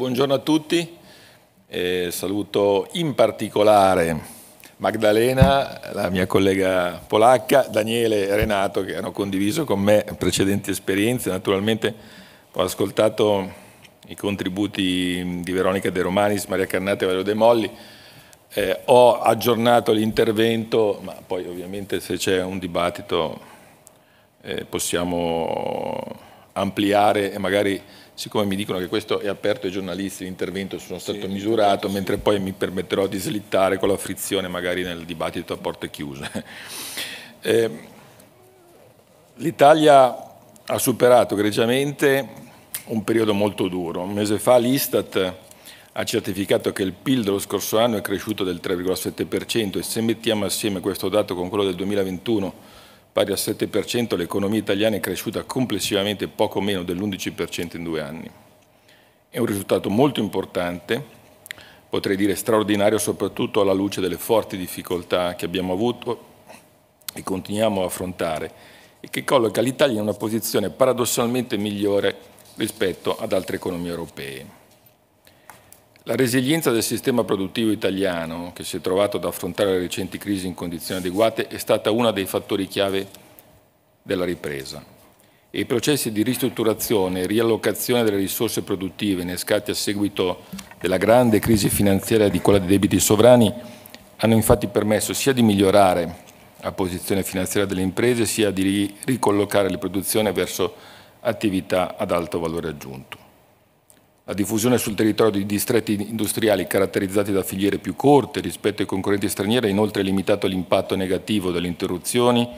buongiorno a tutti, eh, saluto in particolare Magdalena, la mia collega polacca, Daniele e Renato che hanno condiviso con me precedenti esperienze, naturalmente ho ascoltato i contributi di Veronica De Romanis, Maria Carnate e Valerio De Molli, eh, ho aggiornato l'intervento, ma poi ovviamente se c'è un dibattito eh, possiamo ampliare e magari siccome mi dicono che questo è aperto ai giornalisti, l'intervento sono stato sì, misurato, sì. mentre poi mi permetterò di slittare con la frizione magari nel dibattito a porte chiuse. Eh, L'Italia ha superato egregiamente un periodo molto duro. Un mese fa l'Istat ha certificato che il PIL dello scorso anno è cresciuto del 3,7% e se mettiamo assieme questo dato con quello del 2021 pari al 7%, l'economia italiana è cresciuta complessivamente poco meno dell'11% in due anni. È un risultato molto importante, potrei dire straordinario, soprattutto alla luce delle forti difficoltà che abbiamo avuto e continuiamo a affrontare e che colloca l'Italia in una posizione paradossalmente migliore rispetto ad altre economie europee. La resilienza del sistema produttivo italiano, che si è trovato ad affrontare le recenti crisi in condizioni adeguate, è stata uno dei fattori chiave della ripresa e i processi di ristrutturazione e riallocazione delle risorse produttive innescati a seguito della grande crisi finanziaria di quella dei debiti sovrani hanno infatti permesso sia di migliorare la posizione finanziaria delle imprese sia di ricollocare le produzioni verso attività ad alto valore aggiunto. La diffusione sul territorio di distretti industriali caratterizzati da filiere più corte rispetto ai concorrenti stranieri ha inoltre limitato l'impatto negativo delle interruzioni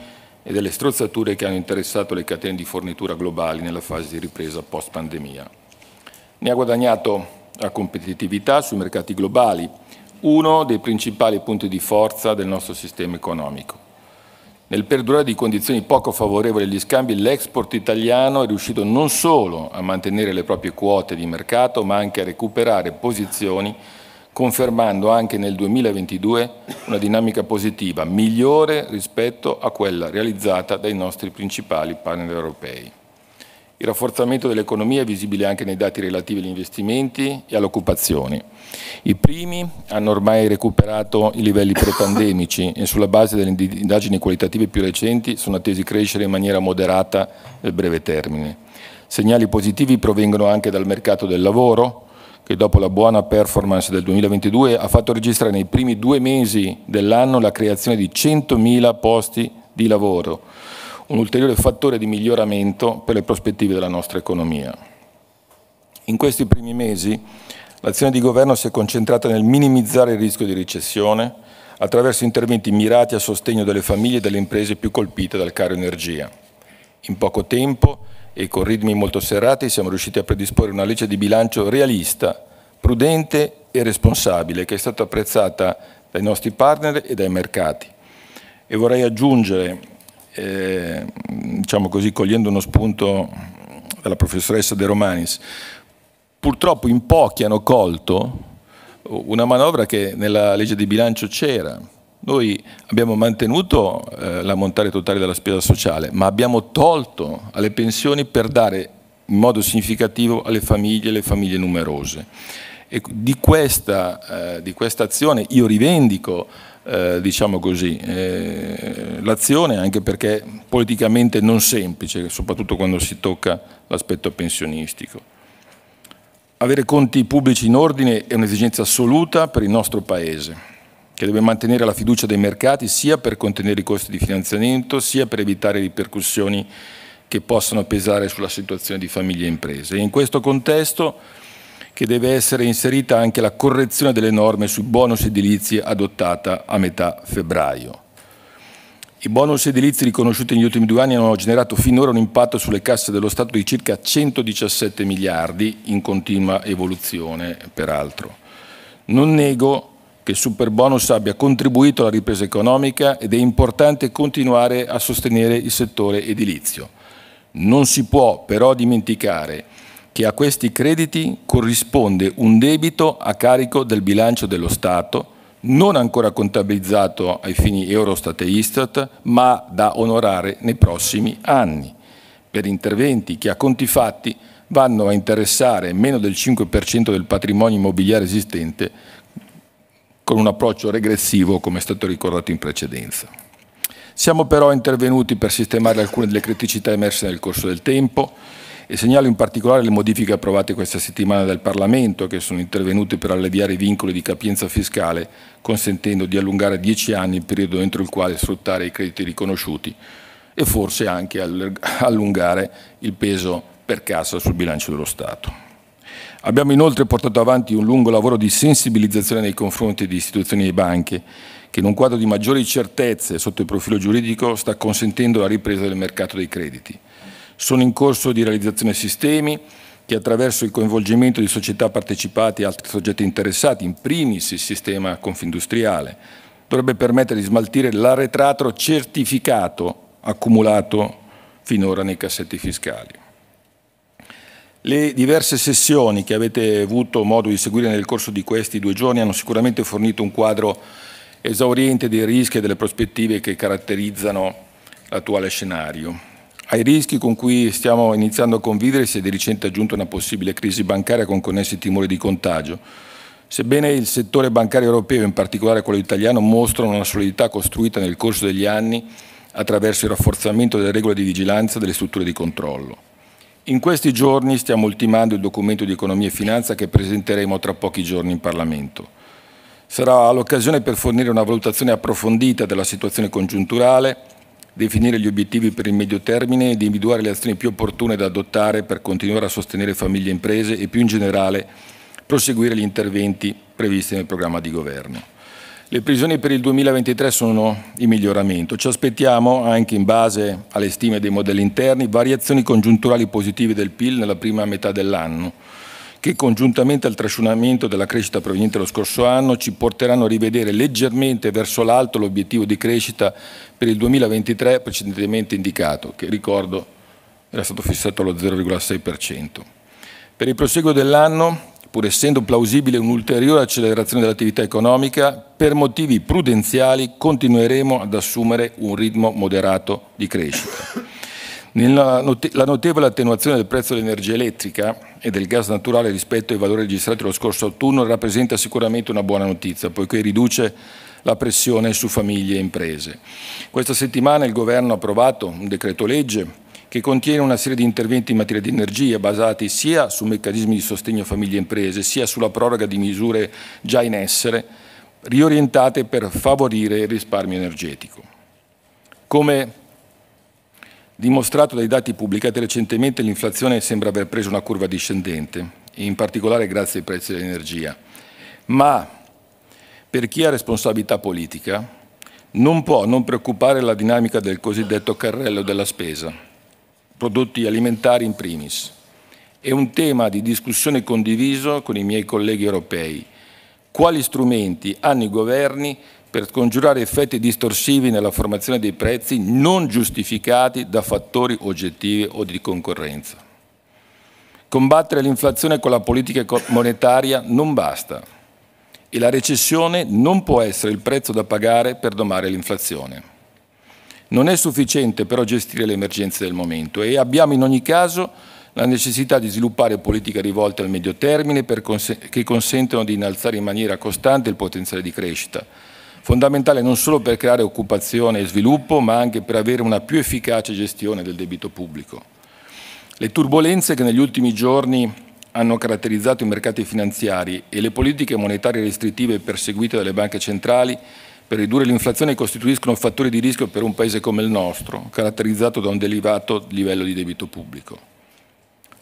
e delle strozzature che hanno interessato le catene di fornitura globali nella fase di ripresa post-pandemia. Ne ha guadagnato la competitività sui mercati globali, uno dei principali punti di forza del nostro sistema economico. Nel perdurare di condizioni poco favorevoli agli scambi, l'export italiano è riuscito non solo a mantenere le proprie quote di mercato, ma anche a recuperare posizioni, confermando anche nel 2022 una dinamica positiva, migliore rispetto a quella realizzata dai nostri principali partner europei. Il rafforzamento dell'economia è visibile anche nei dati relativi agli investimenti e all'occupazione. I primi hanno ormai recuperato i livelli pre-pandemici e sulla base delle indagini qualitative più recenti sono attesi crescere in maniera moderata nel breve termine. Segnali positivi provengono anche dal mercato del lavoro, che dopo la buona performance del 2022 ha fatto registrare nei primi due mesi dell'anno la creazione di 100.000 posti di lavoro, un ulteriore fattore di miglioramento per le prospettive della nostra economia. In questi primi mesi l'azione di governo si è concentrata nel minimizzare il rischio di recessione attraverso interventi mirati a sostegno delle famiglie e delle imprese più colpite dal caro energia. In poco tempo e con ritmi molto serrati siamo riusciti a predisporre una legge di bilancio realista, prudente e responsabile che è stata apprezzata dai nostri partner e dai mercati. E vorrei aggiungere eh, diciamo così, cogliendo uno spunto dalla professoressa De Romanis, purtroppo in pochi hanno colto una manovra che nella legge di bilancio c'era. Noi abbiamo mantenuto eh, l'ammontare totale della spesa sociale, ma abbiamo tolto alle pensioni per dare in modo significativo alle famiglie, alle famiglie numerose. E di questa, eh, di questa azione io rivendico eh, diciamo così, eh, l'azione anche perché politicamente non semplice, soprattutto quando si tocca l'aspetto pensionistico. Avere conti pubblici in ordine è un'esigenza assoluta per il nostro Paese, che deve mantenere la fiducia dei mercati sia per contenere i costi di finanziamento, sia per evitare ripercussioni che possano pesare sulla situazione di famiglie e imprese. E in questo contesto che deve essere inserita anche la correzione delle norme sui bonus edilizi adottata a metà febbraio. I bonus edilizi riconosciuti negli ultimi due anni hanno generato finora un impatto sulle casse dello Stato di circa 117 miliardi, in continua evoluzione peraltro. Non nego che il Superbonus abbia contribuito alla ripresa economica ed è importante continuare a sostenere il settore edilizio. Non si può però dimenticare che a questi crediti corrisponde un debito a carico del bilancio dello Stato, non ancora contabilizzato ai fini Eurostat e Istat, ma da onorare nei prossimi anni, per interventi che a conti fatti vanno a interessare meno del 5% del patrimonio immobiliare esistente con un approccio regressivo, come è stato ricordato in precedenza. Siamo però intervenuti per sistemare alcune delle criticità emerse nel corso del tempo, e segnalo in particolare le modifiche approvate questa settimana dal Parlamento che sono intervenute per alleviare i vincoli di capienza fiscale consentendo di allungare a 10 anni il periodo entro il quale sfruttare i crediti riconosciuti e forse anche allungare il peso per cassa sul bilancio dello Stato. Abbiamo inoltre portato avanti un lungo lavoro di sensibilizzazione nei confronti di istituzioni e banche che in un quadro di maggiori certezze sotto il profilo giuridico sta consentendo la ripresa del mercato dei crediti. Sono in corso di realizzazione sistemi che attraverso il coinvolgimento di società partecipate e altri soggetti interessati, in primis il sistema confindustriale, dovrebbe permettere di smaltire l'arretrato certificato accumulato finora nei cassetti fiscali. Le diverse sessioni che avete avuto modo di seguire nel corso di questi due giorni hanno sicuramente fornito un quadro esauriente dei rischi e delle prospettive che caratterizzano l'attuale scenario. Ai rischi con cui stiamo iniziando a convivere si è di recente aggiunta una possibile crisi bancaria con connessi timori di contagio. Sebbene il settore bancario europeo, in particolare quello italiano, mostrano una solidità costruita nel corso degli anni attraverso il rafforzamento delle regole di vigilanza e delle strutture di controllo. In questi giorni stiamo ultimando il documento di economia e finanza che presenteremo tra pochi giorni in Parlamento. Sarà l'occasione per fornire una valutazione approfondita della situazione congiunturale, definire gli obiettivi per il medio termine ed individuare le azioni più opportune da adottare per continuare a sostenere famiglie e imprese e più in generale proseguire gli interventi previsti nel programma di governo. Le previsioni per il 2023 sono in miglioramento. Ci aspettiamo, anche in base alle stime dei modelli interni, variazioni congiunturali positive del PIL nella prima metà dell'anno, che congiuntamente al trascinamento della crescita proveniente lo scorso anno ci porteranno a rivedere leggermente verso l'alto l'obiettivo di crescita per il 2023 precedentemente indicato, che ricordo era stato fissato allo 0,6%. Per il proseguo dell'anno pur essendo plausibile un'ulteriore accelerazione dell'attività economica, per motivi prudenziali continueremo ad assumere un ritmo moderato di crescita. La notevole attenuazione del prezzo dell'energia elettrica e del gas naturale rispetto ai valori registrati lo scorso autunno rappresenta sicuramente una buona notizia, poiché riduce la pressione su famiglie e imprese. Questa settimana il Governo ha approvato un decreto legge che contiene una serie di interventi in materia di energia basati sia su meccanismi di sostegno a famiglie e imprese, sia sulla proroga di misure già in essere, riorientate per favorire il risparmio energetico. Come dimostrato dai dati pubblicati recentemente l'inflazione sembra aver preso una curva discendente, in particolare grazie ai prezzi dell'energia. Ma per chi ha responsabilità politica non può non preoccupare la dinamica del cosiddetto carrello della spesa, prodotti alimentari in primis. È un tema di discussione condiviso con i miei colleghi europei. Quali strumenti hanno i governi per scongiurare effetti distorsivi nella formazione dei prezzi non giustificati da fattori oggettivi o di concorrenza. Combattere l'inflazione con la politica monetaria non basta e la recessione non può essere il prezzo da pagare per domare l'inflazione. Non è sufficiente però gestire le emergenze del momento e abbiamo in ogni caso la necessità di sviluppare politiche rivolte al medio termine cons che consentano di innalzare in maniera costante il potenziale di crescita, fondamentale non solo per creare occupazione e sviluppo, ma anche per avere una più efficace gestione del debito pubblico. Le turbulenze che negli ultimi giorni hanno caratterizzato i mercati finanziari e le politiche monetarie restrittive perseguite dalle banche centrali per ridurre l'inflazione costituiscono fattori di rischio per un Paese come il nostro, caratterizzato da un derivato livello di debito pubblico.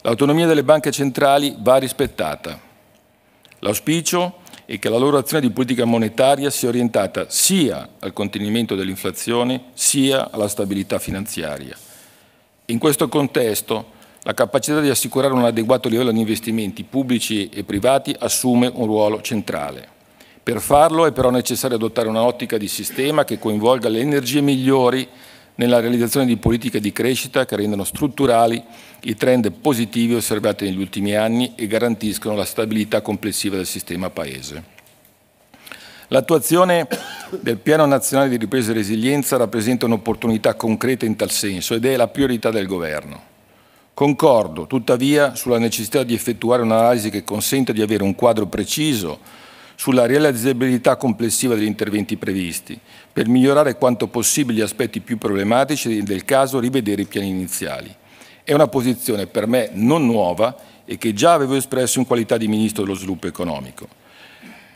L'autonomia delle banche centrali va rispettata. L'auspicio è e che la loro azione di politica monetaria sia orientata sia al contenimento dell'inflazione sia alla stabilità finanziaria. In questo contesto la capacità di assicurare un adeguato livello di investimenti pubblici e privati assume un ruolo centrale. Per farlo è però necessario adottare un'ottica di sistema che coinvolga le energie migliori nella realizzazione di politiche di crescita che rendano strutturali i trend positivi osservati negli ultimi anni e garantiscono la stabilità complessiva del sistema Paese. L'attuazione del Piano Nazionale di Ripresa e Resilienza rappresenta un'opportunità concreta in tal senso ed è la priorità del Governo. Concordo, tuttavia, sulla necessità di effettuare un'analisi che consenta di avere un quadro preciso sulla realizzabilità complessiva degli interventi previsti, per migliorare quanto possibile gli aspetti più problematici del caso rivedere i piani iniziali. È una posizione per me non nuova e che già avevo espresso in qualità di Ministro dello Sviluppo Economico.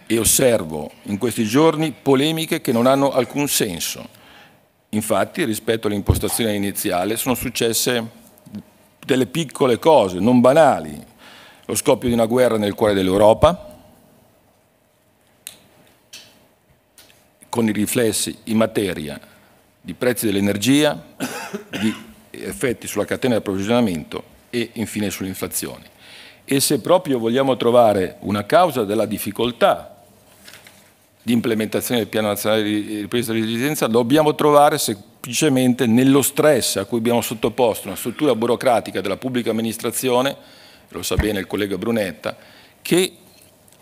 E osservo in questi giorni polemiche che non hanno alcun senso. Infatti, rispetto all'impostazione iniziale, sono successe delle piccole cose, non banali. Lo scoppio di una guerra nel cuore dell'Europa, con i riflessi in materia di prezzi dell'energia, di effetti sulla catena di approvvigionamento e infine sull'inflazione. E se proprio vogliamo trovare una causa della difficoltà di implementazione del Piano Nazionale di Ripresa e Resistenza, dobbiamo trovare semplicemente nello stress a cui abbiamo sottoposto una struttura burocratica della pubblica amministrazione, lo sa bene il collega Brunetta, che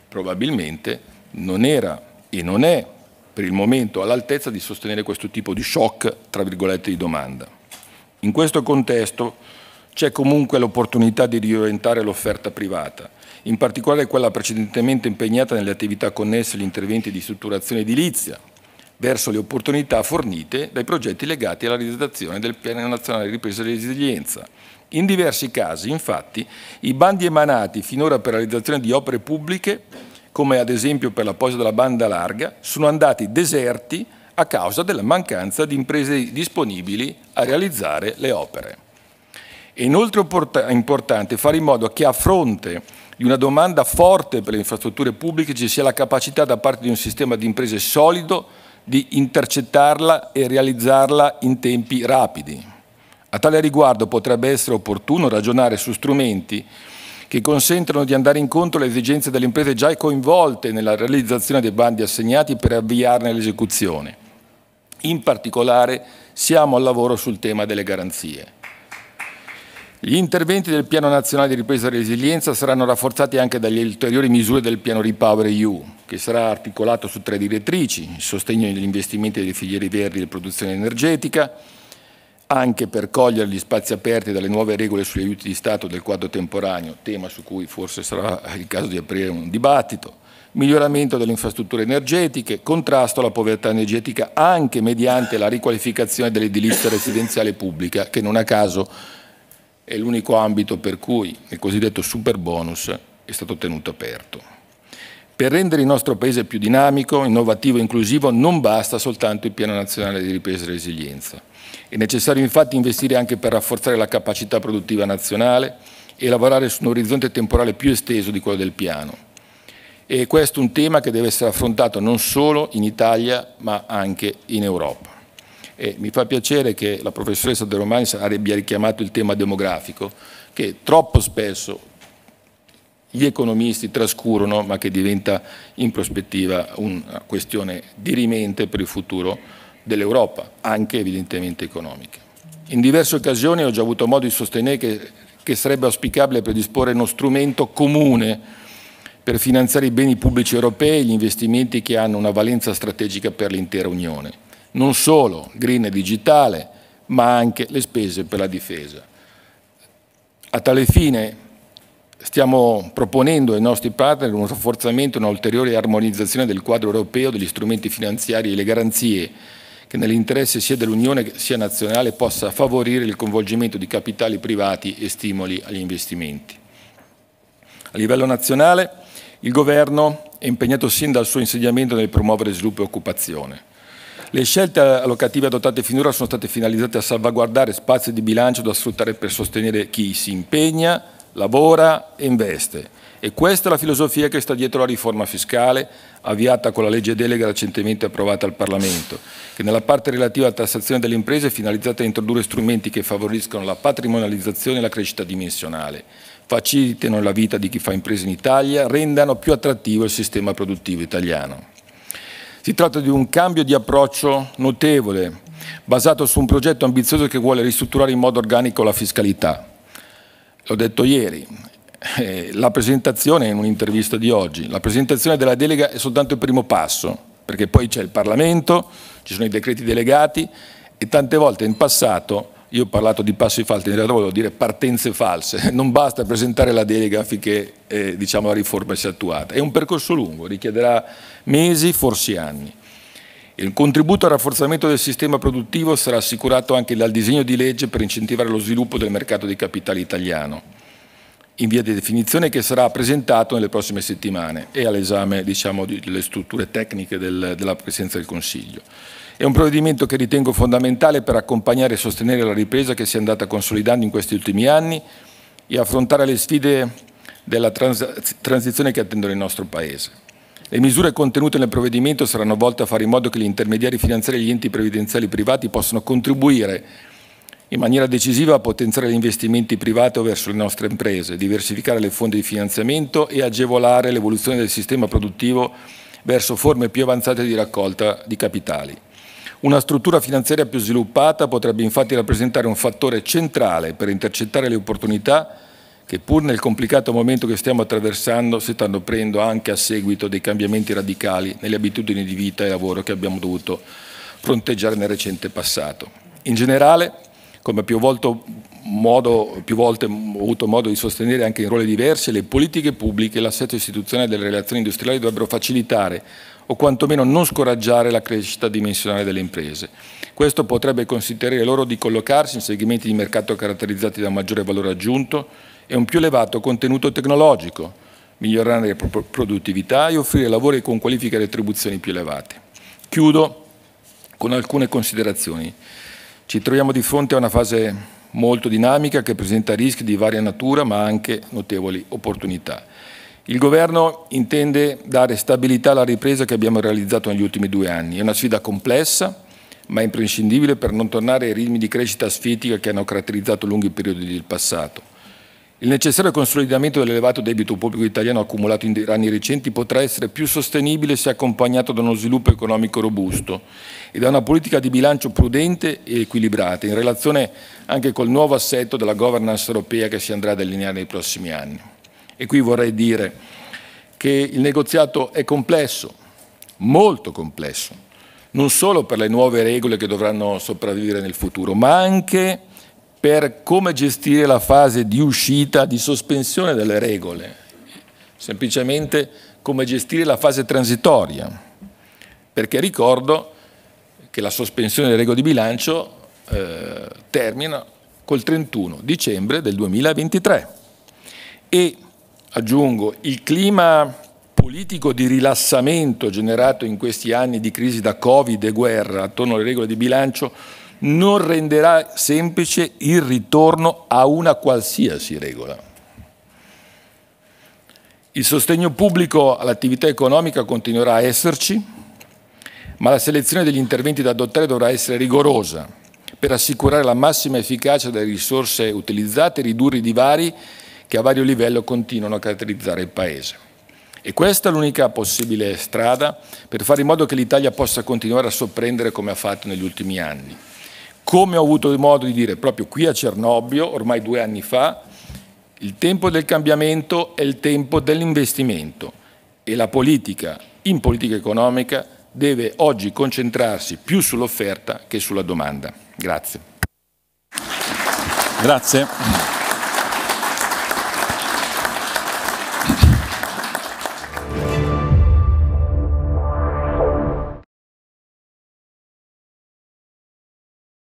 probabilmente non era e non è per il momento all'altezza di sostenere questo tipo di shock, tra virgolette, di domanda. In questo contesto c'è comunque l'opportunità di riorientare l'offerta privata, in particolare quella precedentemente impegnata nelle attività connesse agli interventi di strutturazione edilizia, verso le opportunità fornite dai progetti legati alla realizzazione del Piano Nazionale di Ripresa e Resilienza. In diversi casi, infatti, i bandi emanati finora per la realizzazione di opere pubbliche come ad esempio per la posa della banda larga, sono andati deserti a causa della mancanza di imprese disponibili a realizzare le opere. È inoltre importante fare in modo che a fronte di una domanda forte per le infrastrutture pubbliche ci sia la capacità da parte di un sistema di imprese solido di intercettarla e realizzarla in tempi rapidi. A tale riguardo potrebbe essere opportuno ragionare su strumenti che consentono di andare incontro alle esigenze delle imprese già coinvolte nella realizzazione dei bandi assegnati per avviarne l'esecuzione. In particolare siamo al lavoro sul tema delle garanzie. Gli interventi del Piano Nazionale di Ripresa e Resilienza saranno rafforzati anche dalle ulteriori misure del Piano Repower EU, che sarà articolato su tre direttrici, il sostegno degli investimenti delle filiere verdi e produzione energetica, anche per cogliere gli spazi aperti dalle nuove regole sugli aiuti di Stato del quadro temporaneo, tema su cui forse sarà il caso di aprire un dibattito, miglioramento delle infrastrutture energetiche, contrasto alla povertà energetica anche mediante la riqualificazione dell'edilizia residenziale pubblica, che non a caso è l'unico ambito per cui il cosiddetto super bonus è stato tenuto aperto. Per rendere il nostro Paese più dinamico, innovativo e inclusivo non basta soltanto il Piano Nazionale di Ripresa e Resilienza. È necessario infatti investire anche per rafforzare la capacità produttiva nazionale e lavorare su un orizzonte temporale più esteso di quello del Piano. E questo è un tema che deve essere affrontato non solo in Italia ma anche in Europa. E mi fa piacere che la professoressa De Romani abbia richiamato il tema demografico, che troppo spesso gli economisti trascurano, ma che diventa in prospettiva una questione dirimente per il futuro dell'Europa, anche evidentemente economica. In diverse occasioni ho già avuto modo di sostenere che, che sarebbe auspicabile predisporre uno strumento comune per finanziare i beni pubblici europei e gli investimenti che hanno una valenza strategica per l'intera Unione. Non solo green e digitale, ma anche le spese per la difesa. A tale fine Stiamo proponendo ai nostri partner un rafforzamento e un'ulteriore armonizzazione del quadro europeo degli strumenti finanziari e le garanzie che nell'interesse sia dell'Unione sia nazionale possa favorire il coinvolgimento di capitali privati e stimoli agli investimenti. A livello nazionale il Governo è impegnato sin dal suo insediamento nel promuovere sviluppo e occupazione. Le scelte allocative adottate finora sono state finalizzate a salvaguardare spazi di bilancio da sfruttare per sostenere chi si impegna lavora e investe. E questa è la filosofia che sta dietro la riforma fiscale avviata con la legge delega recentemente approvata al Parlamento, che nella parte relativa alla tassazione delle imprese è finalizzata a introdurre strumenti che favoriscono la patrimonializzazione e la crescita dimensionale, facilitino la vita di chi fa imprese in Italia, rendano più attrattivo il sistema produttivo italiano. Si tratta di un cambio di approccio notevole, basato su un progetto ambizioso che vuole ristrutturare in modo organico la fiscalità l'ho detto ieri, eh, la presentazione in un'intervista di oggi, la presentazione della delega è soltanto il primo passo, perché poi c'è il Parlamento, ci sono i decreti delegati e tante volte in passato io ho parlato di passi falsi, in realtà volevo dire partenze false, non basta presentare la delega affinché eh, diciamo, la riforma sia attuata, è un percorso lungo, richiederà mesi, forse anni. Il contributo al rafforzamento del sistema produttivo sarà assicurato anche dal disegno di legge per incentivare lo sviluppo del mercato dei capitali italiano, in via di definizione che sarà presentato nelle prossime settimane e all'esame diciamo, delle strutture tecniche del, della Presidenza del Consiglio. È un provvedimento che ritengo fondamentale per accompagnare e sostenere la ripresa che si è andata consolidando in questi ultimi anni e affrontare le sfide della trans transizione che attendono il nostro Paese. Le misure contenute nel provvedimento saranno volte a fare in modo che gli intermediari finanziari e gli enti previdenziali privati possano contribuire in maniera decisiva a potenziare gli investimenti privati verso le nostre imprese, diversificare le fonti di finanziamento e agevolare l'evoluzione del sistema produttivo verso forme più avanzate di raccolta di capitali. Una struttura finanziaria più sviluppata potrebbe infatti rappresentare un fattore centrale per intercettare le opportunità che pur nel complicato momento che stiamo attraversando si stanno prendendo anche a seguito dei cambiamenti radicali nelle abitudini di vita e lavoro che abbiamo dovuto fronteggiare nel recente passato. In generale, come più, modo, più volte ho avuto modo di sostenere anche in ruoli diversi, le politiche pubbliche e l'assetto istituzionale delle relazioni industriali dovrebbero facilitare o quantomeno non scoraggiare la crescita dimensionale delle imprese. Questo potrebbe consentire loro di collocarsi in segmenti di mercato caratterizzati da maggiore valore aggiunto, e un più elevato contenuto tecnologico, migliorare la produttività e offrire lavori con qualifiche e retribuzioni più elevate. Chiudo con alcune considerazioni. Ci troviamo di fronte a una fase molto dinamica che presenta rischi di varia natura ma anche notevoli opportunità. Il Governo intende dare stabilità alla ripresa che abbiamo realizzato negli ultimi due anni. È una sfida complessa ma imprescindibile per non tornare ai ritmi di crescita sfitica che hanno caratterizzato lunghi periodi del passato. Il necessario consolidamento dell'elevato debito pubblico italiano accumulato in anni recenti potrà essere più sostenibile se accompagnato da uno sviluppo economico robusto e da una politica di bilancio prudente e equilibrata, in relazione anche col nuovo assetto della governance europea che si andrà a delineare nei prossimi anni. E qui vorrei dire che il negoziato è complesso, molto complesso, non solo per le nuove regole che dovranno sopravvivere nel futuro, ma anche per come gestire la fase di uscita, di sospensione delle regole, semplicemente come gestire la fase transitoria, perché ricordo che la sospensione delle regole di bilancio eh, termina col 31 dicembre del 2023 e aggiungo il clima politico di rilassamento generato in questi anni di crisi da Covid e guerra attorno alle regole di bilancio non renderà semplice il ritorno a una qualsiasi regola. Il sostegno pubblico all'attività economica continuerà a esserci, ma la selezione degli interventi da adottare dovrà essere rigorosa per assicurare la massima efficacia delle risorse utilizzate e ridurre i divari che a vario livello continuano a caratterizzare il Paese. E questa è l'unica possibile strada per fare in modo che l'Italia possa continuare a sorprendere come ha fatto negli ultimi anni. Come ho avuto modo di dire proprio qui a Cernobbio, ormai due anni fa, il tempo del cambiamento è il tempo dell'investimento e la politica, in politica economica, deve oggi concentrarsi più sull'offerta che sulla domanda. Grazie. Grazie.